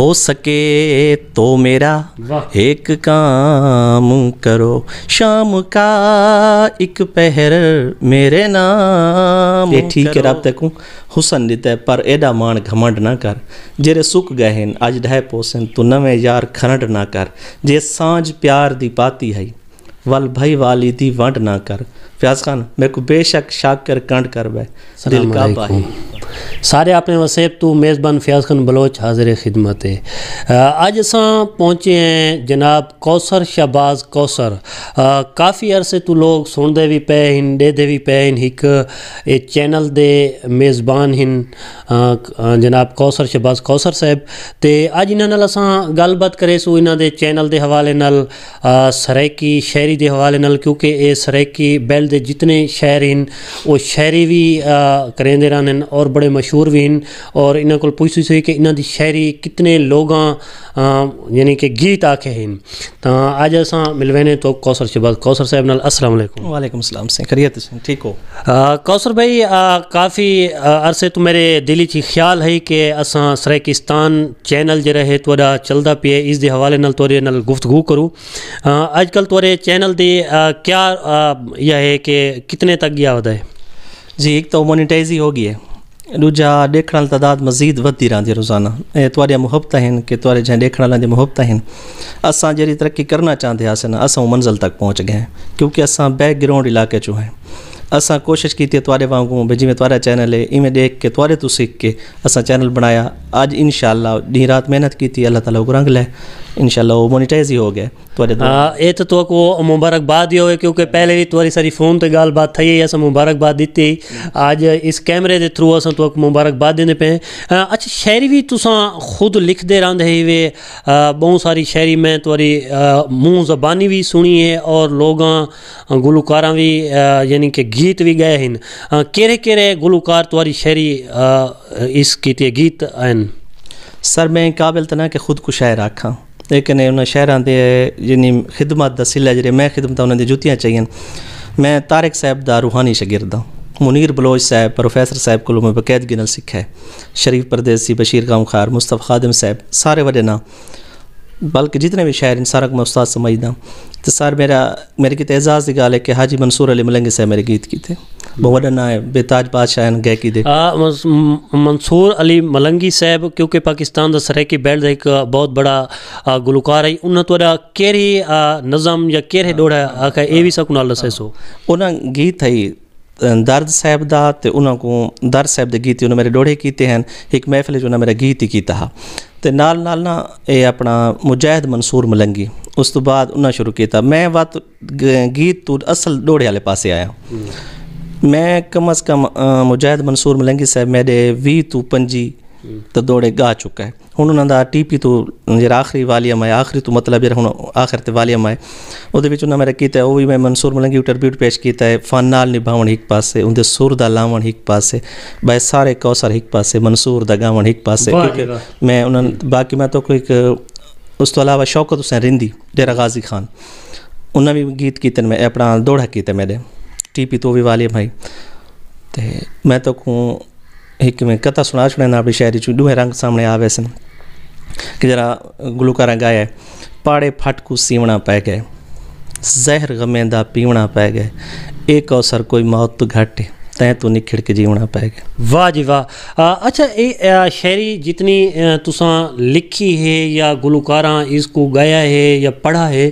हो सके तो मेरा एक काम करो शाम का एक पहर मेरे नाम ठीक है रब तकूं हुसन ॾिते पर एडा माण घमंड ना कर जेरे सुख गए आहिनि अॼु ॾह पोसनि तूं नवे यार खरंड ना कर जे सांझ प्यार दी पाती हई वल भई वाली दी वंड ना कर फयाज खान मेरे को बेशक शाक कर कंड कर बे दिल का बाही सारे आपने वसेब तू मेज़बान फयाज खान बलोच हाजिर खिदमत है अज अस पहुँचे हैं जनाब कौसर शहबाज कौसर काफ़ी अरसे तू लोग सुनते भी पे इन डेदे भी पे इन एक चैनल दे मेज़बान हिन जनाब कौसर शहबाज कौसर साहब तो अज इन्होंने अस गलबात करे सू इन्हों चैनल के हवाले न सरैकी शहरी के हवाले न क्योंकि ये सरैकी बैल दे जितने शहर हैं वो शायरी भी करेंदे रहने और बड़े मशहूर भी हैं और इन्होंने को पूछ हुई कि इन्हों की शहरी कितने लोग यानी कि गीत आखे हैं तो अज अस मिलवेने तो कौसर शबाज कौसर साहब नाल अस्सलाम वालेकुम वालेकुम सलाम से खरीत ठीक हो कौसर भाई काफ़ी अरसे तो मेरे दिल ही ख्याल है कि अस सरेकिस्तान चैनल जरा है तो चलता पिए इस दे हवाले नाल तोरे नाल गुफ्तगू करूँ अजकल तोरे चैनल दे क्या यह है કે કિતને તક ગયા વધાય જી એક તો મોનિટાઇઝ હો ગઈ दूजा ॾेखण तादाद तो मज़ीद वधंदी रहंदी रोज़ाना ऐं मुहब्त हैं आहिनि की तुआरे जंहिं ॾेखण लाइ मुहबत आहिनि असां जहिड़ी तरक़ी करणा चाहींदे हुआसीं मंज़िल तक पहुच गए क्योंकि असां बैकग्राउंड इलाक़े जो आहियूं असां कोशिश की तीअं तुआरे वांगुरु भई जिवें चैनल है इवें देख के तुरे तू सीख के अस चैनल बनाया आज इनशाला ॾींहुं रात मेहनत की थी अल्लाह ताला को लै इनशाला वो मोनिटाइज ही हो गया तुआरे हाँ ये तो को मुबारकबाद ही हो क्योंकि पहले भी तुरी सारी फ़ोन पर गाल बात थी अस मुबारकबाद दी आज इस कैमरे के थ्रू अस तो मुबारकबाद देने पे हाँ, अच्छा शायरी भी तुसा खुद लिखते रहते ही वे हाँ, बहुत सारी शायरी मैं तुरी हाँ, मुँह जबानी भी सुनी है और लोग गुलकारा भी यानी कि गीत भी गए हैं कहिड़े कहिड़े गुलूकार तुरी शहरी इस ते गीत आहिनि सर मैं काबिल त न की ख़ुदि को शाइर आखां लेकिन उन्होंने शहर के जिनी ख़िदमत दा सिला जेह्ड़े मैं ख़िदमत उन्होंने जुतियाँ चाहिए मैं तारिक साहब दा रूहानी शागिर्द मुनीर बलोच साहब प्रोफेसर साहब को मैं बकैदगी सीखा है शरीफ परदेसी बशीर गाम खार मुस्तफ़ खादिम साहब सारे वॾे नाम बल्कि जितने भी शायर सारा को मैं उस्ताद समझदा तो सर मेरा मेरे कित एजाज की तो गाल है कि हाजी मंसूर अली मलंगी साहब मेरे गीत की थे बहुत वा ना है बेताज पातशाह गायकी दे मंसूर अली मलंगी साहब क्योंकि पाकिस्तान का सरेके बैंड एक बहुत बड़ा गुलकार है उन्होंने कहे नजम या कहे डोड़ा ये भी सब नाल दसो उन्होंने गीत है दर्द साहब का उन्होंने दर्द साहब के गीत उन्होंने मेरे डोड़े किए हैं एक महफिल उन्होंने मेरा गीत ही किया ਤੇ ਨਾਲ ਨਾਲ ਨਾ ਇਹ ਆਪਣਾ ਮੁਜਾਹਿਦ ਮਨਸੂਰ ਮਲੰਗੀ ਉਸ ਤੋਂ ਬਾਅਦ ਉਹਨਾਂ ਸ਼ੁਰੂ ਕੀਤਾ ਮੈਂ ਵਤ ਗੀਤ ਤੋਂ ਅਸਲ ਡੋੜੇ ਵਾਲੇ ਪਾਸੇ ਆਇਆ ਮੈਂ ਕਮਸ ਕਮ ਮੁਜਾਹਿਦ ਮਨਸੂਰ ਮਲੰਗੀ ਸਾਹਿਬ ਮੇਰੇ ਵੀ ਤੂ ਪੰਜੀ तो ਦੋੜੇ ਗਾ ਚੁੱਕਾ ਹੈ ਹੁਣ ਉਹਨਾਂ ਦਾ ਟੀਪੀ ਤੋਂ ਜਿਹੜਾ ਆਖਰੀ ਵਾਲੀਅਮ ਹੈ ਆਖਰੀ ਤੋਂ ਮਤਲਬ ਇਹ ਹੁਣ ਆਖਰ ਤੇ ਵਾਲੀਅਮ ਹੈ ਉਹਦੇ ਵਿੱਚ ਉਹਨਾਂ ਮੇਰਾ ਕੀਤਾ ਉਹ ਵੀ ਮੈਂ ਮਨਸੂਰ ਮਲੰਗੀ ਟ੍ਰਿਬਿਊਟ ਪੇਸ਼ ਕੀਤਾ ਹੈ ਫਨ ਨਾਲ ਨਿਭਾਉਣ ਇੱਕ ਪਾਸੇ ਉਹਦੇ ਸੁਰ ਦਾ ਲਾਉਣ ਇੱਕ ਪਾਸੇ ਬਈ ਸਾਰੇ ਕੌਸਰ ਇੱਕ ਪਾਸੇ ਮਨਸੂਰ ਦਾ ਗਾਉਣ ਇੱਕ ਪਾਸੇ ਕਿਉਂਕਿ ਮੈਂ ਉਹਨਾਂ ਬਾਕੀ ਮੈਂ ਤਾਂ ਕੋਈ ਇੱਕ ਉਸ ਤੋਂ ਇਲਾਵਾ ਸ਼ੌਕਤ ਹੁਸੈਨ ਰਿੰਦੀ ਡੇਰਾ ਗਾਜ਼ੀ ਖਾਨ ਉਹਨਾਂ ਵੀ ਗੀਤ ਕੀਤੇ ਮੈਂ ਆਪਣਾ ਦੋੜਾ ਕੀਤਾ ਮੇਰੇ ਟੀਪੀ ਤੋਂ ਵੀ ਵਾਲੀਅਮ ਹੈ ਤੇ ਮੈਂ ਤਾਂ ਕੋ ਇੱਕ ਇੱਕਵੇਂ ਕਥਾ ਸੁਣਾ ਛੜੇ ਆਪਣੀ ਸ਼ਾਇਰੀ ਚ ਦੂਹੇ ਰੰਗ ਸਾਹਮਣੇ ਆਵੇ ਸਨ ਕਿ ਜਰਾ ਗਲੂਕਾਰਾਂ ਗਾਇਆ ਪਾੜੇ ਫਟਕੂ ਸੀਵਣਾ ਪੈ ਗਏ ਜ਼ਹਿਰ ਗਮੇਂ ਦਾ ਪੀਵਣਾ ਪੈ ਗਏ ਇੱਕ ਔਸਰ ਕੋਈ ਮੌਤ ਘਟੇ ਤੈ ਤੋਂ ਨਿਖੜ ਕੇ ਜੀਵਣਾ ਪੈ ਗਿਆ ਵਾਹ ਜੀ ਵਾਹ ਅੱਛਾ ਇਹ ਸ਼ਾਇਰੀ ਜਿਤਨੀ ਤੁਸੀਂ ਲਿਖੀ ਹੈ ਜਾਂ ਗੁਲੂਕਾਰਾਂ ਇਸ ਕੋ ਗਾਇਆ ਹੈ ਜਾਂ ਪੜ੍ਹਾ ਹੈ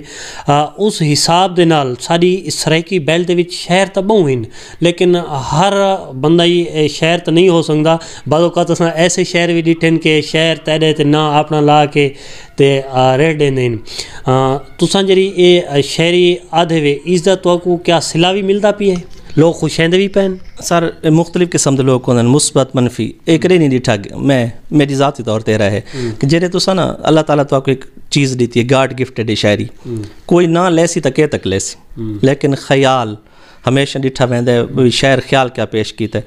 ਉਸ ਹਿਸਾਬ ਦੇ ਨਾਲ ਸਾਡੀ ਇਸਰਾਇਕੀ ਬੈਲ ਦੇ ਵਿੱਚ ਸ਼ਹਿਰ ਤਾਂ ਬਹੁ ਹਨ ਲੇਕਿਨ ਹਰ ਬੰਦਾ ਹੀ ਸ਼ਹਿਰ ਤਾਂ ਨਹੀਂ ਹੋ ਸਕਦਾ ਬਾਦੋਂ ਕਾ ਤੁਸੀਂ ਐਸੇ ਸ਼ਹਿਰ ਵੀ ਡਿਟਨ ਕੇ ਸ਼ਹਿਰ ਤੈਦੇ ਤੇ ਨਾ ਆਪਣਾ ਲਾ ਕੇ ਤੇ ਰੇੜੇ ਨੇ ਤੁਸੀਂ ਜਿਹੜੀ ਇਹ ਸ਼ਹਿਰੀ ਆਧੇ ਵੇ ਇਸ ਦਾ ਤੁਹਾਨੂੰ ਕਿਆ ਸਿਲਾ ਵੀ ਮਿਲਦਾ ਪਈ ਹੈ लोग खुश हैं भी पैन सर मुख्तलिफ़ किस्म के लोग होंगे मुस्बत मनफी एक रे नहीं डिठा मैं मेरी ज़ाती तौर पर रहा है हम्म। कि जेरे तुसा ना अल्लाह ताला तो आपको एक चीज़ दी है गाड गिफ्टेड शायरी हम्म। कोई ना लैसी तो कह तक लेसी हम्म। लेकिन ख्याल हमेशा डिठा वेंदा शहर ख़्याल क्या पेश कीता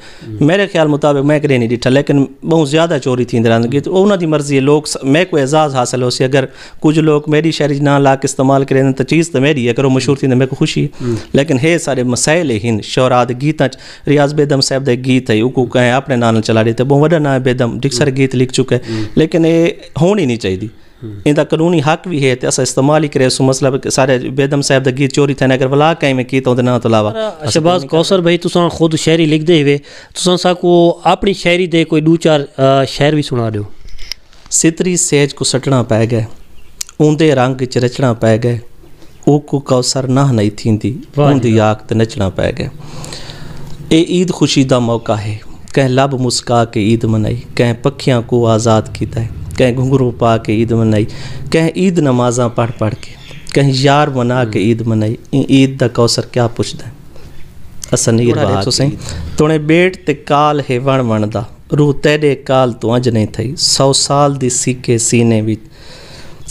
मेरे ख़्याल मुताबिक़ मैं कहीं नहीं ॾिठा लेकिन बहुत ज़्यादा चोरी थी रहंदी तो उन्होंने मर्जी है लोग मैं कोई एज़ाज़ हासिल हो सी अगर कुछ लोग मेरी शहरी ना के इस्तेमाल करें तो चीज़ तो मेरी अगर वो मशहूर थी मेरे को खुशी हम्म। लेकिन हे सारे मसाइल हिंद शौराद गीत रियाज़ बेदम साहब के गीत है उकू कहें अपने नाल चला थे बहुत ना है बेदम डिक्सर हम्म। गीत लिख चुके है हम्म। लेकिन ये होनी नहीं चाहिए इंदा कानूनी हक भी है ते असा इस्तेमाल ही करे सो सारे बेदम साहब का गीत चोरी थाने अगर वला कहीं में कीता उंदे ना तो अलावा शहबाज कौसर भाई तुसा खुद शायरी लिखते हुए तुसा साको अपनी शायरी दे कोई दो चार शायर भी सुना दो सितरी सहज को सटना पै गए ऊंदे रंग च रचना पै गए ओ को कौसर ना नहीं थी ऊंदी आख ते नचना पै गए ये ईद खुशी का मौका है कह लब मुस्का के ईद मनाई कह पखियां को आज़ाद किया है कहीं घुंघरू पा के ईद मनाई कहीं ईद नमाजा पढ़ पढ़ के कहीं यार बना के ईद मनाई ईद का कौसर क्या पुछदा असां नीर बहादु साईं तोणे बेट ते काल हे वण वणदा रूह तेॾे काल तूं अॼु नहीं थई सौ साल दी सीके सीने विच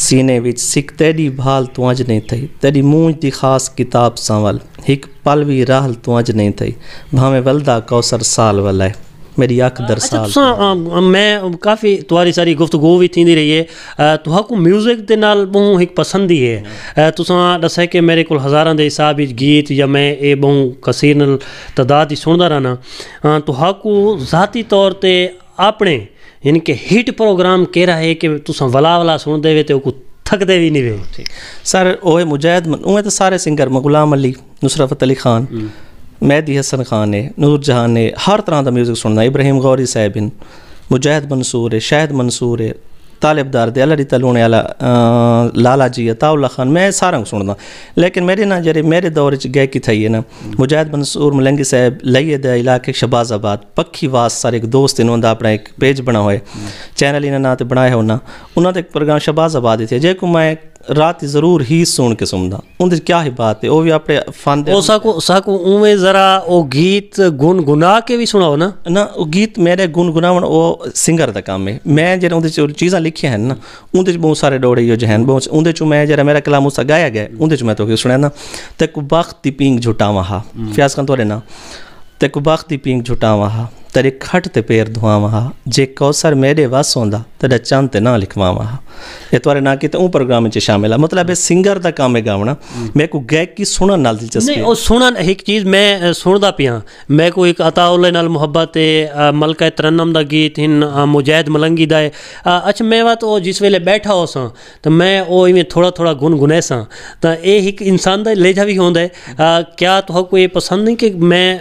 सीने विच सिख तेॾी भाल तूं अॼु नहीं थई तेॾी मूंज दी ख़ासि किताब सां वल हिकु पलवी राहल तूं अॼु नहीं थई भाਵੇਂ वलदा कौसर साल वलाए ਮੇਰੀ ਅੱਖ ਦਰਸਾਲ ਅੱਛਾ ਮੈਂ ਕਾਫੀ ਤੁਹਾਰੀ ਸਾਰੀ ਗੁਫ਼ਤਗੂ ਵੀ भी ਰਹੀ ਹੈ ਤੁਹਾ ਕੋ म्यूज़िक ਦੇ ਨਾਲ ਬਹੁ ਇੱਕ ਪਸੰਦ ਹੀ ਹੈ ਤੁਸਾਂ ਦੱਸਿਆ ਕਿ ਮੇਰੇ ਕੋਲ ਹਜ਼ਾਰਾਂ ਦੇ ਹਿਸਾਬ ਵਿੱਚ ਗੀਤ ਜਾਂ ਮੈਂ ਇਹ ਬਹੁ ਕਸੀਰ ਨਾਲ ਤਦਾਦ ਹੀ ਸੁਣਦਾ ਰਹਿਣਾ ਕੋ ਜ਼ਾਤੀ ਤੌਰ ਤੇ ਆਪਣੇ ਯਾਨੀ ਕਿ ਹਿੱਟ ਪ੍ਰੋਗਰਾਮ ਕਹਿ ਰਹਾ ਹੈ ਕਿ ਤੁਸਾਂ ਵਲਾ ਵਲਾ ਸੁਣਦੇ ਵੇ ਤੇ ਉਹ ਥੱਕਦੇ ਵੀ ਨਹੀਂ ਵੇ ਸਰ ਉਹ ਮੁਜਾਹਿਦ ਉਹ ਤਾਂ ਸਾਰੇ ਸਿੰਗਰ ਗੁਲਾਮ ਅਲੀ ਨੁਸਰਤ ਅਲੀ ਖਾਨ मैदी हसन खान ने नूर जहान ने हर तरह का म्यूजिक सुनना इब्राहिम गौरी साहब न मुजाहिद मंसूर है शाहद मंसूर है तालिब दार दे अल्लाह तलूने आला लाला जी अताउल्ला खान मैं सारा कुछ सुनदा लेकिन मेरे ना जरे मेरे दौर च गैकी थई ना मुजाहिद मंसूर मलंगी साहब लइए द इलाके शबाजाबाद पक्खी वास सारे एक दोस्त इन्होंने अपना एक पेज बना हुआ है हम्म। चैनल इन्होंने ना तो बनाया होना उन्होंने एक प्रोग्राम शबाजाबाद थे जेको मैं ਰਾਤ ਜ਼ਰੂਰ ਹੀ ਸੁਣ ਕੇ ਸੁਣਦਾ ਉਹਦੇ ਕੀ ਹੀ ਬਾਤ ਹੈ ਉਹ ਵੀ ਆਪਣੇ ਫਨ ਦੇ ਉਹ ਸਾਕੋ ਸਾਕੋ ਉਵੇਂ ਜ਼ਰਾ ਉਹ ਗੀਤ ਗੁਣ ਗੁਨਾ ਕੇ ਵੀ ਸੁਣਾਓ ਨਾ ਨਾ ਉਹ ਗੀਤ ਮੇਰੇ ਗੁਣ ਗੁਨਾਵਣ ਉਹ ਸਿੰਗਰ ਦਾ ਕੰਮ ਹੈ ਮੈਂ ਜਿਹੜਾ ਉਹਦੇ ਚ ਚੀਜ਼ਾਂ ਲਿਖੀਆਂ ਹਨ ਨਾ ਉਹਦੇ ਚ ਬਹੁਤ ਸਾਰੇ ਡੋੜੇ ਜੋ ਜਹਨ ਬਹੁਤ ਉਹਦੇ ਚ ਮੈਂ ਜਿਹੜਾ ਮੇਰਾ ਕਲਾਮ ਉਸ ਗਾਇਆ ਗਿਆ ਉਹਦੇ ਚ ਮੈਂ ਤੁਹਾਨੂੰ ਸੁਣਾਣਾ ਤੱਕ ਵਕਤ ਦੀ ਪਿੰਗ ਝੁਟਾਵਾ ਹਾ ਫਿਆਸ ਕੰਤੋਰੇ ਨਾ ਤੱਕ ਵਕਤ ਦੀ ਪਿੰਗ ਝੁਟਾਵਾ ਹਾ तेरे खट ਤੇ पेर धुआवा ਜੇ जे ਮੇਰੇ मेरे वास होंदा तॾहिं चंद ते ना लिखवावा हा एतवारे ना की त हू ਚ ਸ਼ਾਮਿਲ ਆ ਮਤਲਬ ਇਹ ਸਿੰਗਰ ਦਾ ਕੰਮ ਹੈ ਗਾਉਣਾ ਮੈਂ ਕੋ ਗਾਇਕੀ ਸੁਣਨ ਨਾਲ ਦਿਲਚਸਪੀ ਨਹੀਂ ਉਹ ਸੁਣਨ ਇੱਕ ਚੀਜ਼ ਮੈਂ ਸੁਣਦਾ ਪਿਆ ਮੈਂ ਕੋ ਇੱਕ ਅਤਾਉਲੇ ਨਾਲ ਮੁਹੱਬਤ ਤੇ ਮਲਕਾ ਤਰਨਮ ਦਾ ਗੀਤ ਹਨ ਮੁਜਾਹਿਦ ਮਲੰਗੀ ਦਾ ਅੱਛਾ ਮੈਂ ਵਾ ਤੋ ਜਿਸ ਵੇਲੇ ਬੈਠਾ ਹੋਸਾਂ ਤਾਂ ਮੈਂ ਉਹ ਇਵੇਂ ਥੋੜਾ ਥੋੜਾ ਗੁੰਗੁਨੇ ਸਾਂ ਤਾਂ ਇਹ ਇੱਕ ਇਨਸਾਨ ਦਾ ਲੇਜਾ ਵੀ ਹੁੰਦਾ ਹੈ ਕਿਆ ਤੁਹਾਨੂੰ ਇਹ ਪਸੰਦ ਨਹੀਂ ਕਿ ਮੈਂ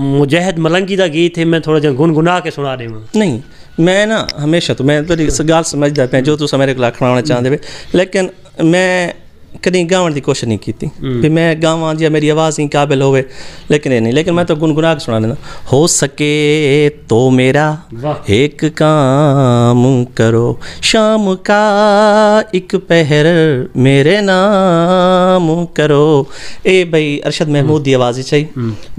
ਮੁਜਾਹਿਦ ਮਲੰਗੀ ਦਾ ਗੀਤ थे मैं थोड़ा जन गुनगुना के सुना दे नहीं मैं ना हमेशा तो मैं तो गाल समझ जाते हैं जो तुम तो मेरे को लखना चाहते लेकिन मैं ਕਦੀ ਗਾਉਣ ਦੀ ਕੋਸ਼ਿਸ਼ ਨਹੀਂ ਕੀਤੀ ਵੀ ਮੈਂ ਗਾਵਾਂ ਜਾਂ ਮੇਰੀ ਆਵਾਜ਼ ਨਹੀਂ ਕਾਬਿਲ ਹੋਵੇ ਲੇਕਿਨ ਇਹ ਨਹੀਂ ਲੇਕਿਨ ਮੈਂ ਤਾਂ ਗੁੰਗੁਨਾ ਕੇ ਸੁਣਾ ਲੈਂਦਾ ਹੋ ਸਕੇ ਤੋ ਮੇਰਾ ਇੱਕ ਕਾਮ ਕਰੋ ਸ਼ਾਮ ਕਾ ਇੱਕ ਪਹਿਰ ਮੇਰੇ ਨਾਮ ਕਰੋ ਇਹ ਭਈ ਅਰਸ਼ਦ ਮਹਿਮੂਦ ਦੀ ਆਵਾਜ਼ ਚਾਹੀ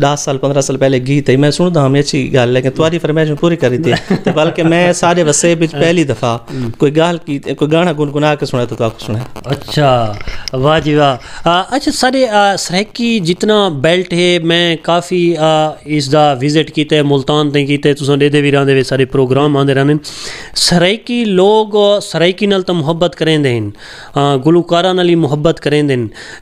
10 ਸਾਲ 15 साल पहले गीत है मैं सुनता हमें अच्छी गाल लेकिन तुम्हारी फरमाइश पूरी करी थी तो बल्कि मैं सारे वसे पहली दफ़ा कोई गाल की कोई गाना गुनगुना के सुना तो आपको सुना अच्छा वाह जी वाह अच्छा सारे सरहक जितना बेल्ट है मैं काफ़ी इसका विजिट किया मुल्तान तई किया तुस एदे भी रहते सारे प्रोग्राम आते रहने सराइकी लोग सराइकी नाल तो मुहब्बत करेंगे गुलूकारा नाल ही मुहब्बत करेंगे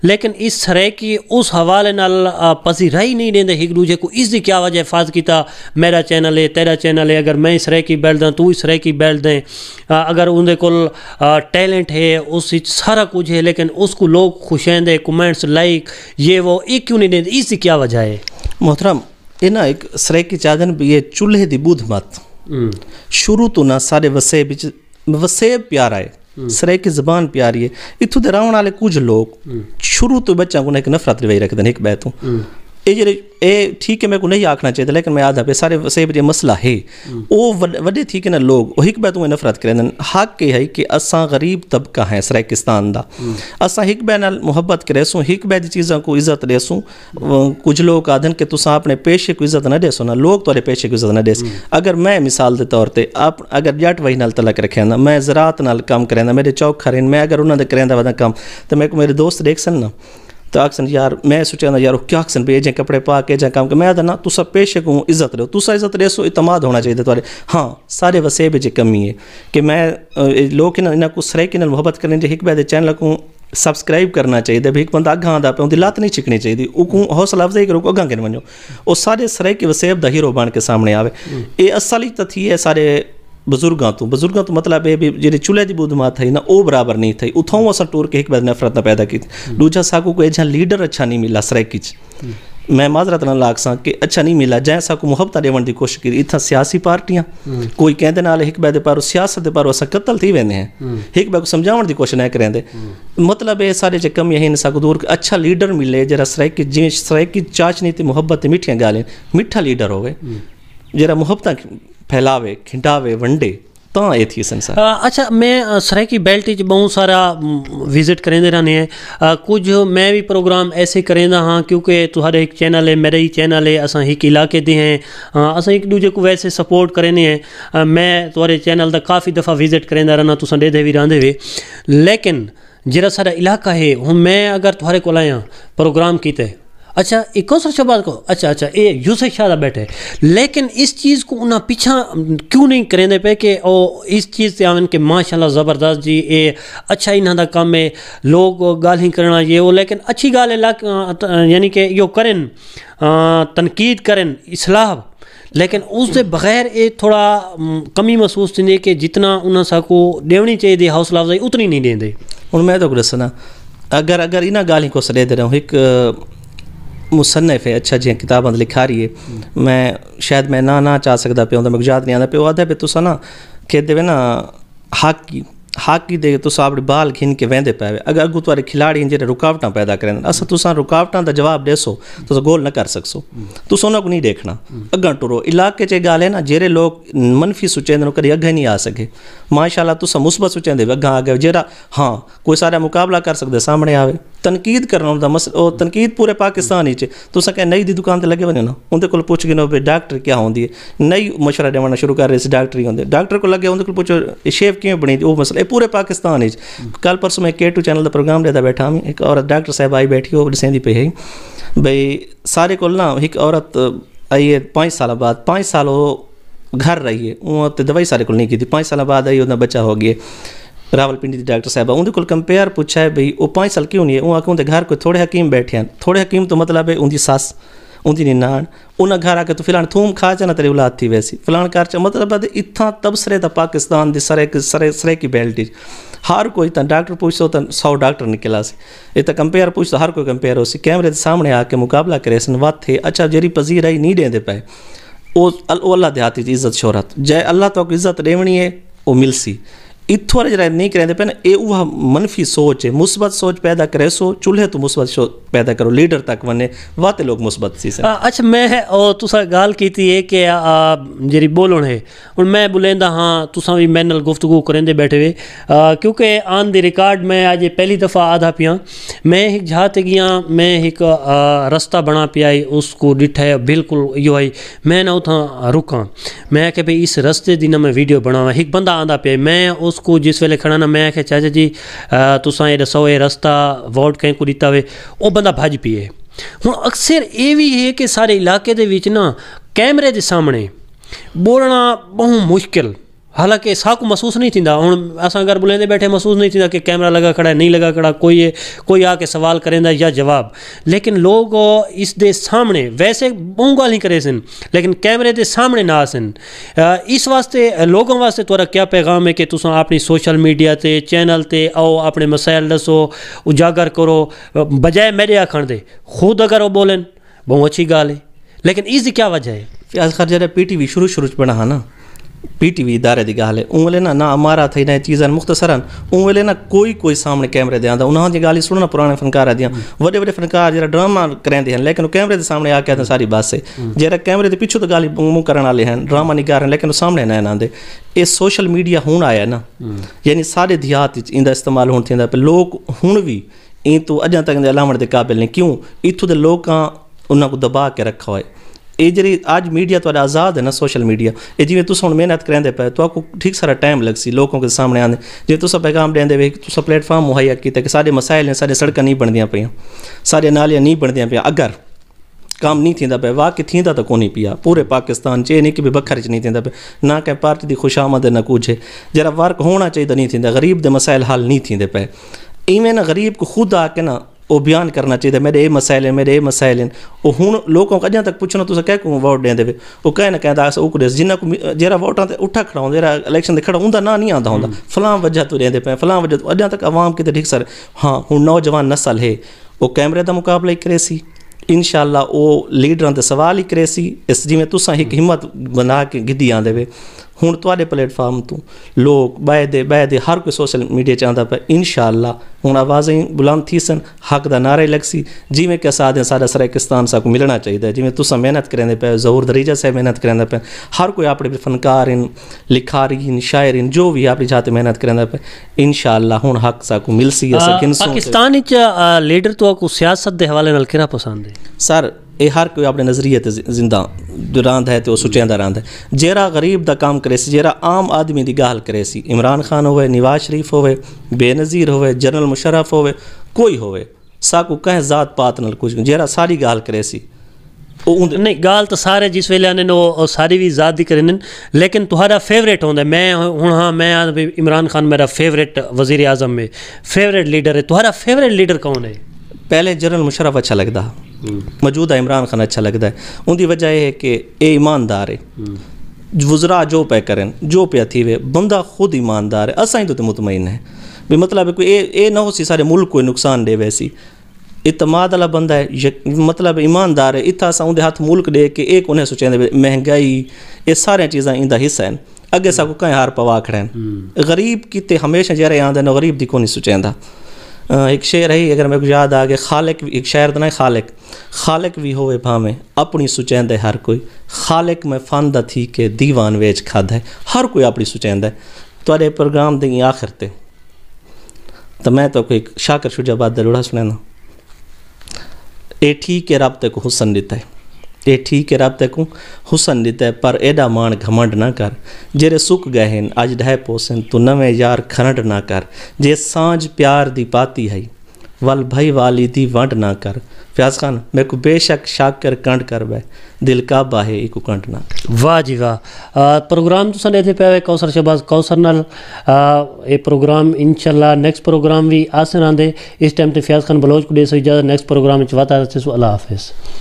लेकिन इस सराइकी उस हवाले नाल पसीराई नहीं देंगे एक दूजे को इसकी क्या वजह फाज किया मेरा चैनल है तेरा चैनल है अगर मैं इस सराइकी बेल्ट दें तू इस सराइकी बेल्ट दें अगर उनके कोल टैलेंट है उस सारा कुछ है लेकिन उस उसको लोग खुशेंदे कमेंट्स लाइक ये वो ये क्यों नहीं देते इसकी क्या वजह है मोहतरम ये ना एक सरे की चादन ये चूल्हे दी बूध मत हम्म। शुरू तो ना सारे वसेब बिच प्यार आए हम्म। सरे की जबान प्यारी है इतों के रावण वाले कुछ लोग हम्म। शुरू तो बच्चों को एक नफरत रही रखते हैं एक बह ये ठीक है मेरे को नहीं आखना चाहिए लेकिन मैं याद आप सारे सेब जो मसला है वो वे थी कि ना लोग एक बैत में नफरत करें हक है कि असा गरीब तबका है सरकिस्तान का असा एक बै नाल मुहब्बत करेसूँ एक बै की चीज़ों को इज्जत देसूँ कुछ लोग आदन कि तुम अपने पेशे को इज्जत न दे सो ना लोग तुरे पेशे को इज्जत न दे अगर मैं मिसाल के तौर पर आप अगर जट वही तलक रखे ना मैं जरात नाल काम करा मेरे चौखा रहे मैं अगर उन्होंने करेंदा वादा काम तो मेरे को मेरे दोस्त देख सन ना तो आखसन यार मैं सोचा यार क्या आखसन भाई जे कपड़े पा के जे काम के मैं ना तुसा पेशे को इज्जत रहो तुसा इज्जत रेसो इतमाद होना चाहिए तुम्हारे हाँ सारे वसेब जी कमी है कि मैं लोग इन्हों को सराहकी मुहब्बत करने के एक बे चैनल को ਸਬਸਕ੍ਰਾਈਬ ਕਰਨਾ ਚਾਹੀਦਾ ਵੀ ਇੱਕ ਬੰਦਾ ਅੱਗਾ ਆਂਦਾ ਪਿਆ ਉਹਦੀ ਲੱਤ ਨਹੀਂ ਚਿਕਣੀ ਚਾਹੀਦੀ ਉਹ ਕੋ ਹੌਸਲਾ ਅਫਜ਼ਾਈ ਕਰੋ ਕੋ ਅੱਗਾ ਕਿਨ ਵਣੋ ਉਹ ਸਾਰੇ ਸਰੇ ਕੇ ਵਸੇਬ ਦਾ ਹੀਰੋ ਬਣ ਕੇ ਸਾਹਮਣੇ ਆਵੇ ਇਹ ਅਸਲੀ ਤਥੀ ਹੈ ਸਾਰੇ ਬਜ਼ੁਰਗਾਂ ਤੋਂ ਬਜ਼ੁਰਗਾਂ ਤੋਂ ਮਤਲਬ ਇਹ ਵੀ ਜਿਹੜੇ ਚੁੱਲ੍ਹੇ ਦੀ ਬੁਧਮਾਤ ਹੈ ਨਾ ਉਹ ਬਰਾਬਰ ਨਹੀਂ ਥਈ ਉਥੋਂ ਅਸਾਂ ਟੋਰ ਕੇ ਇੱਕ ਬਦ ਨਫ਼ਰਤ ਨਾ ਪੈਦਾ ਕੀਤੀ ਦੂਜਾ ਸਾਕੂ ਕੋਈ ਜਾਂ ਲੀਡਰ ਅੱਛਾ ਨਹੀਂ ਮਿਲਾ ਸਰਾਇਕੀ ਚ ਮੈਂ ਮਾਜ਼ਰਤ ਨਾਲ ਸਾਂ ਕਿ ਅੱਛਾ ਨਹੀਂ ਮਿਲਾ ਜੈ ਸਾਕੂ ਮੁਹੱਬਤ ਦੇਵਣ ਦੀ ਕੋਸ਼ਿਸ਼ ਕੀਤੀ ਇਥਾਂ ਸਿਆਸੀ ਪਾਰਟੀਆਂ ਕੋਈ ਕਹਿੰਦੇ ਨਾਲ ਇੱਕ ਬੈ ਦੇ ਸਿਆਸਤ ਦੇ ਪਰ ਅਸਾਂ ਕਤਲ ਥੀ ਵੈਨੇ ਹੈ ਇੱਕ ਬੈ ਕੋ ਸਮਝਾਉਣ ਦੀ ਕੋਸ਼ਿਸ਼ ਨਾ ਕਰਦੇ ਮਤਲਬ ਇਹ ਸਾਰੇ ਜੇ ਕਮ ਇਹ ਸਾਕੂ ਦੂਰ ਅੱਛਾ ਲੀਡਰ ਮਿਲੇ ਜਿਹੜਾ ਸਰਾਇਕੀ ਜਿਵੇਂ ਚਾਚ ਚਾਚਨੀ ਤੇ ਮੁਹੱਬਤ ਤੇ ਮਿੱਠੀਆਂ ਗਾਲਾਂ ਮਿੱਠਾ ਲੀਡਰ ਹੋਵੇ ਜਿਹੜਾ ਮੁਹੱਬਤਾਂ फैलावे खिंडावे वंडे ਤਾਂ ਇਹ ਥੀ ਸੰਸਾਰ ਅੱਛਾ ਮੈਂ ਸਰਾਇਕੀ ਬੈਲਟ ਵਿੱਚ ਬਹੁਤ ਸਾਰਾ ਵਿਜ਼ਿਟ ਕਰਦੇ ਰਹਨੇ ਹੈ ਕੁਝ ਮੈਂ ਵੀ ਪ੍ਰੋਗਰਾਮ ਐਸੇ ਕਰੇਂਦਾ ਹਾਂ ਕਿਉਂਕਿ ਤੁਹਾਡੇ ਇੱਕ ਚੈਨਲ ਹੈ ਮੇਰਾ ਹੀ ਚੈਨਲ ਹੈ ਅਸਾਂ ਇੱਕ ਇਲਾਕੇ ਦੇ ਹਾਂ ਅਸਾਂ ਇੱਕ ਦੂਜੇ ਕੋ ਵੈਸੇ ਸਪੋਰਟ ਕਰਨੇ ਹੈ ਮੈਂ ਤੁਹਾਡੇ ਚੈਨਲ ਦਾ ਕਾਫੀ ਦਫਾ ਵਿਜ਼ਿਟ ਕਰੇਂਦਾ ਰਹਨਾ ਤੁਸੀਂ ਦੇਦੇ ਵੀ ਰਹਿੰਦੇ ਵੇ ਲੇਕਿਨ ਜਿਹੜਾ ਸਾਡਾ ਇਲਾਕਾ ਹੈ ਹੁਣ ਮੈਂ ਅਗਰ ਤੁਹਾਡੇ ਕੋਲ ਆਇਆ ਪ੍ਰੋਗਰਾਮ ਕੀਤੇ अच्छा एक और शबाज को अच्छा अच्छा ये यूसुफ शाह बैठे लेकिन इस चीज़ को उन्हें पीछा क्यों नहीं करेंदे पे कि ओ इस चीज़ से आवन के माशाल्लाह ज़बरदस्त जी ये अच्छा इन्हों का कम है लोग गाल ही करना ये वो लेकिन अच्छी गाल है यानी कि यो करन तनकीद करें इसलाह लेकिन उसके बगैर ये थोड़ा कमी महसूस थी कि जितना उन्होंने को देनी चाहिए हौसला अफजाई उतनी नहीं देंदे हूँ मैं तो दसना अगर अगर इन्होंने गाल को रहा हूँ एक मुसनफ़ है अच्छा जी किताब लिखा रही है मैं शायद मैं ना ना चाह सकदा पियो मैं गुजरात नहीं आंदा पियो आदा पे तुसा ना कहते हुए ना हाकी हाकी दे तुस अपने बाल खिन के वेंदे पे अगर अगू तुम्हारे खिलाड़ी जो रुकावटा पैदा करें अस तुस रुकावटा का जवाब देसो तुस गोल न कर सकसो तुस उन्होंने को नहीं देखना अगर टुरो इलाके से गाल है ना जेरे लोग मनफी सुचेंदे कभी अगे नहीं आ सके माशाला तुस मुस्बत सुचेंदे अगर आ गए जरा हाँ कोई सारा मुकाबला कर सकते सामने आवे तनकीद करना उनका मस तनकीद पूरे पाकिस्तान ही तो कह नई की दुकान से लगे ना उन को पुछ गिनो भाई डॉक्टर क्या होंगी नई मशुरा जमाना शुरू कर रहे डॉक्टर ही होंगे डॉक्टर को लगे उन्हें को पुछो शेव क्यों बनी वो मसला पूरे पाकिस्तान ही कल परसों में के टू चैनल का प्रोग्राम लेता बैठा एक औरत डॉक्टर साहब आई बैठी वो दिसी पे है भाई सारे को ना एक औरत आई है पाँच साल बाद पाँच साल वो घर रही है वो दवाई सारे को नहीं की थी पाँच साल बाद आई उनका बच्चा हो गया रावलपिंडी के डॉक्टर साहब उनके को कंपेयर पूछा है भाई वो पाँच साल क्यों नहीं है वो आके उनके घर को थोड़े हकीम बैठे हैं थोड़े हकीम तो मतलब है उनकी सस उनकी निनान उन घर आके तो फिलहाल थूम खा जाना तेरी औलाद थी वैसी फिलहाल कार चा मतलब इतना तबसरे था पाकिस्तान की सरे सरे सरे की बेल्टी हर कोई तो डॉक्टर पूछो तो सौ डॉक्टर निकला से ये तो कंपेयर तो हर कोई कंपेयर हो सी कैमरे के सामने आके मुकाबला करे सन वात थे अच्छा जेरी पजीर आई नहीं देंदे पाए वो अल्लाह देहाती इज्जत शोहरत जय अल्लाह तो इज्जत देवनी है वो मिलसी ईथवर जरा नहीं करें ना एवं मनफी सोच है मुस्बत सोच पैदा करे सो चूल्हे तो मुस्बत पैदा करो लीडर तक वने वाते लोग मुस्बत सी से अच्छा मैं तुसा गाल की है कि जी बोलण है हूँ मैं बुलेंदा हाँ तुसा भी मेरे गुफ्तगु करेंदे बैठे हुए क्योंकि आन द रिकॉर्ड मैं आज पहली दफ़ा आधा पियाँ मैं एक झात गया मैं एक रस्ता बना पिया उसको डिठा है बिल्कुल यो आई मैं ना उतना रुका मैं क्या भाई इस रस्ते की ना मैं वीडियो बनावा एक बंदा आंदा पे मैं उस उसको जिस वेले खड़ा ना मैं आखे चाचा जी तुसां एह् दस्सो एह् रस्ता वोट कैं को दित्ता वे ओह् बंदा भज पिए ਹੁਣ ਅਕਸਰ ਇਹ ਵੀ ਹੈ ਕਿ ਸਾਰੇ ਇਲਾਕੇ ਦੇ ਵਿੱਚ ਨਾ ਕੈਮਰੇ ਦੇ ਸਾਹਮਣੇ ਬੋਲਣਾ ਬਹੁਤ ਮੁਸ਼ਕਿਲ हालांकि असांखे महसूस नहीं थींदा हूँ अस अगरि बुलंदे बैठे महसूस नहीं थींदा कि कैमरा लगा खड़ा है नहीं लगा खड़ा कोई है कोई आके सवाल करें या जवाब लेकिन लोग इस दे सामने वैसे बहुत गाल ही करे सन लेकिन कैमरे के सामने ना सन इस वास्ते लोगों वास्ते तुरा क्या पैगाम है कि तुस अपनी सोशल मीडिया से चैनल से आओ अपने मसाइल दसो उजागर करो बजाय मीडिया खण दे खुद अगर वो बोलन बहुत अच्छी गाल है लेकिन इसकी क्या वजह है अजखर जरा पी टी वी शुरू शुरू च बना ना पीटीवी इदारे जी ॻाल्हि उहे न ना अमारा अथई न चीज़ मुख़्तसर आहिनि उहे कोई कोई सामने कैमरे ते आंदा उन्हनि जी ॻाल्हि पुराने फनकारा पुराणे वे वे फनकार जरा ड्रामा करंदे आहिनि लेकिन कैमरे के सामने आ कया सारी बासे जरा कैमरे के पिछू तो ॻाल्हि मुंहुं करण वाले आहिनि ड्रामा निगार आहिनि लेकिन सामने न आहिनि आंदे ਇਹ ਸੋਸ਼ਲ ਮੀਡੀਆ ਹੁਣ ਆਇਆ ਨਾ ਯਾਨੀ ਸਾਰੇ ਦਿਹਾਤ ਵਿੱਚ ਇਹਦਾ ਇਸਤੇਮਾਲ ਹੁਣ ਥਿੰਦਾ ਪਿਆ ਲੋਕ ਹੁਣ ਵੀ ਇਹ ਤੋਂ ਅਜਾਂ ਤੱਕ ਦੇ ਅਲਾਮਣ ਦੇ ਕਾਬਿਲ ਨੇ ਕਿਉਂ ਇਥੋਂ ਦੇ ਲੋਕਾਂ ਉਹਨਾਂ ਨੂੰ ये जी अज मीडिया तो आजाद है ना सोशल मीडिया ये जिम्मे तुम हम मेहनत करेंदे पे तो आपको ठीक सारा टाइम लगसी लोगों के सामने आने जो तुम पैगाम देंदे पे तुम प्लेटफॉर्म मुहैया किया कि सारे मसाइल ने सारे सड़क नहीं बनदिया पारे नालिया नहीं बनदिया दियाँ पगर काम नहीं थी पे वाकई थी तो को पिया पूरे पाकिस्तान से नहीं कि भी बखर च नहीं थी पे ना कें पार्टी की खुशामद ना कुछ है जरा वर्क होना चाहिए नहीं थी गरीब के मसाइल हल नहीं थी पे इवें ना गरीब को खुद आके ना ਉਹ ਬਿਆਨ ਕਰਨਾ ਚਾਹੀਦਾ ਮੇਰੇ ਇਹ ਮਸਾਇਲ ਮੇਰੇ ਇਹ ਮਸਾਇਲ ਉਹ ਹੁਣ ਲੋਕਾਂ ਕੋ ਅਜਾਂ ਤੱਕ ਪੁੱਛਣਾ ਤੁਸੀਂ ਕਹਿ ਕੋ ਵੋਟ ਦੇ ਦੇਵੇ ਉਹ ਕਹਿ ਨਾ ਕਹਿੰਦਾ ਉਹ ਕੁਦੇ ਜਿੰਨਾ ਕੋ ਜਿਹੜਾ ਵੋਟਾਂ ਤੇ ਉੱਠਾ ਖੜਾਉਂਦੇ ਜਿਹੜਾ ਇਲੈਕਸ਼ਨ ਦੇ ਖੜਾ ਹੁੰਦਾ ਨਾ ਨਹੀਂ ਆਉਂਦਾ ਹੁੰਦਾ ਫਲਾਂ ਵਜ੍ਹਾ ਤੋਂ ਰਹਿੰਦੇ ਪਏ ਫਲਾਂ ਵਜ੍ਹਾ ਤੋਂ ਅਜਾਂ ਤੱਕ ਆਵਾਮ ਕਿਤੇ ਠੀਕ ਸਰ ਹਾਂ ਹੁਣ ਨੌਜਵਾਨ ਨਸਲ ਹੈ ਉਹ ਕੈਮਰੇ ਦਾ ਮੁਕਾਬਲਾ ਹੀ ਕਰੇ ਸੀ ਇਨਸ਼ਾਅੱਲਾ ਉਹ ਲੀਡਰਾਂ ਦੇ ਸਵਾਲ ਹੀ ਕਰੇ ਸੀ ਇਸ ਜਿਵੇਂ ਤੁਸੀਂ ਇੱਕ ਹਿੰਮਤ ਬਣਾ ਕੇ ਗਿੱਧੀ ਆਂਦੇ ਵੇ ਹੁਣ ਤੁਹਾਡੇ ਪਲੇਟਫਾਰਮ ਤੋਂ ਲੋਕ ਬਾਇਦੇ ਬਾਇਦੇ ਹਰ ਕੋਈ ਸੋਸ਼ਲ ਮੀਡੀਆ ਚਾਹੁੰਦਾ ਪਰ ਇਨਸ਼ਾਅੱਲਾ ਹੁਣ ਆਵਾਜ਼ਾਂ ਬੁਲੰਦ ਥੀਸਨ ਹੱਕ ਦਾ ਨਾਰਾ ਲੱਗ ਸੀ ਜਿਵੇਂ ਕਿ ਸਾਦੇ ਸਾਡਾ ਸਰਾਇਕਿਸਤਾਨ ਸਾ ਕੋ ਮਿਲਣਾ ਚਾਹੀਦਾ ਜਿਵੇਂ ਤੁਸੀਂ ਮਿਹਨਤ ਕਰਦੇ ਪਏ ਜ਼ੋਰ ਦਰੀਜਾ ਸਾਹਿਬ ਮਿਹਨਤ ਕਰਦੇ ਪਏ ਹਰ ਕੋਈ ਆਪਣੇ ਇਨ ਸ਼ਾਇਰ ਇਨ ਜੋ ਵੀ ਆਪਣੀ ਜਾਤ ਮਿਹਨਤ ਕਰਦੇ ਪਏ ਇਨਸ਼ਾਅੱਲਾ ਹੁਣ ਹੱਕ ਸਾ ਕੋ ਮਿਲ ਸੀ ਅਸਕਿਨ ਪਾਕਿਸਤਾਨ ਵਿੱਚ ਲੀਡਰ ਤੋਂ ਕੋ ਸਿਆਸਤ ਦੇ ਹਵਾਲੇ ਨਾਲ ਕਿਹੜਾ ਪਸੰਦ ਹੈ ਸਰ ये हर कोई अपने नजरिए जिंदा रहा है तो सुचा रहा है जरा गरीब का काम करे जरा आम आदमी की गाल करे इमरान खान हो नवाज शरीफ हो बेनजीर हो जनरल मुशरफ हो कोई होवे साकू कह जात पात न कुछ जरा सारी गाल करे नहीं गाल तो सारे जिस वे आने सारी भी जात ही करे लेकिन तुम्हारा फेवरेट होंगे मैं हूँ हाँ मैं इमरान खान मेरा फेवरेट वजीर आजम है फेवरेट लीडर है तुम्हारा फेवरेट लीडर कौन है पहले जनरल मुशरफ अच्छा लगता है मौजूदा इमरान खान अच्छा लगता है उनकी वजह यह है कि ये ईमानदार है वुजरा जो पे करन जो पे थी वे बंदा खुद ईमानदार है असाई तो मुतमिन है भी मतलब कोई ये ना हो सी सारे मुल्क को नुकसान दे वैसी इतमाद वाला बंदा है मतलब ईमानदार है इतना असा उनके हाथ मुल्क दे के एक उन्हें सोचें महंगाई ये सारे चीज़ा इंदा हिस्सा है अगे सा कहीं हार पवा खड़े हम्म। गरीब किते हमेशा जरा आंदा गरीब दी को नहीं सोचेंदा एक शेर है अगर मेरे को याद आ गया खालिक एक शायर तो ना खालिक खालिक भी होवे भावें अपनी सुचैंद हर कोई खालिक में फांदा थी के दीवान वेच खाद है हर कोई अपनी सुचैंद है तो प्रोग्राम दी आखिर ते तो मैं तो कोई शाकर शुजाबाद दरोड़ा सुनैना ए ठीक है रब तक हुसन दिता है ये ठीक है रब तेकू हुसन ॾिते पर एडा माण घमंड ना कर जहिड़े सुख गए आहिनि अॼु ॾह पोसनि तूं नवे यार खरंड ना कर जे सांझ प्यार दी पाती हई वल भई वाली दी वंड ना कर फ्याज खान मेरे को बेशक शाक कर कंड कर बह दिल का बाहे एक कंड ना वाह जी वाह प्रोग्राम तो सने थे पे कौसर शहबाज कौसर नाल ये प्रोग्राम इंशाल्लाह नेक्स्ट प्रोग्राम भी आसे नांदे इस टाइम तो फयाज खान बलोच को दे सो इजाजत नेक्स्ट प्रोग्राम च वाता से अल्लाह हाफिज